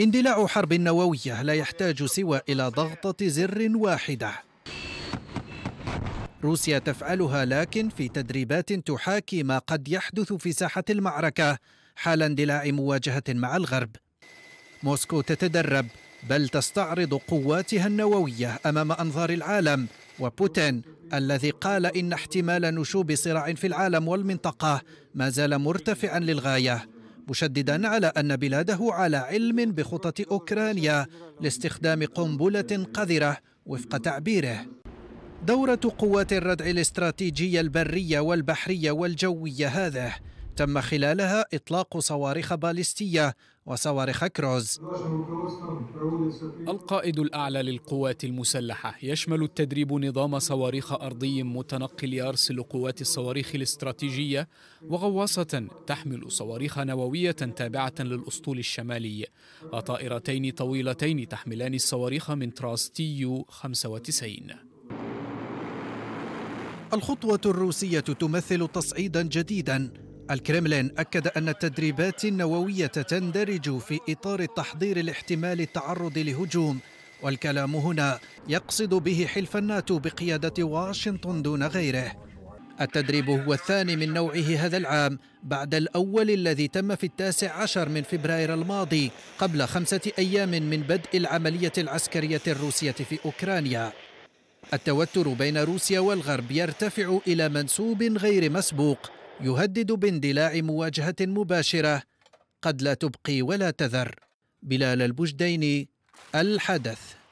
اندلاع حرب نووية لا يحتاج سوى إلى ضغطة زر واحدة روسيا تفعلها لكن في تدريبات تحاكي ما قد يحدث في ساحة المعركة حال اندلاع مواجهة مع الغرب موسكو تتدرب بل تستعرض قواتها النووية أمام أنظار العالم وبوتين الذي قال إن احتمال نشوب صراع في العالم والمنطقة ما زال مرتفعا للغاية مشددا على أن بلاده على علم بخطط أوكرانيا لاستخدام قنبلة قذرة وفق تعبيره دورة قوات الردع الاستراتيجية البرية والبحرية والجوية هذه تم خلالها إطلاق صواريخ باليستية وصواريخ كروز القائد الأعلى للقوات المسلحة يشمل التدريب نظام صواريخ أرضي متنقل يرسل قوات الصواريخ الاستراتيجية وغواصة تحمل صواريخ نووية تابعة للأسطول الشمالي وطائرتين طويلتين تحملان الصواريخ من تراستيو يو 95 الخطوة الروسية تمثل تصعيدا جديدا الكرملين أكد أن التدريبات النووية تندرج في إطار التحضير لاحتمال التعرض لهجوم والكلام هنا يقصد به حلف الناتو بقيادة واشنطن دون غيره التدريب هو الثاني من نوعه هذا العام بعد الأول الذي تم في التاسع عشر من فبراير الماضي قبل خمسة أيام من بدء العملية العسكرية الروسية في أوكرانيا التوتر بين روسيا والغرب يرتفع إلى منسوب غير مسبوق يهدد باندلاع مواجهة مباشرة قد لا تبقي ولا تذر بلال البجديني الحدث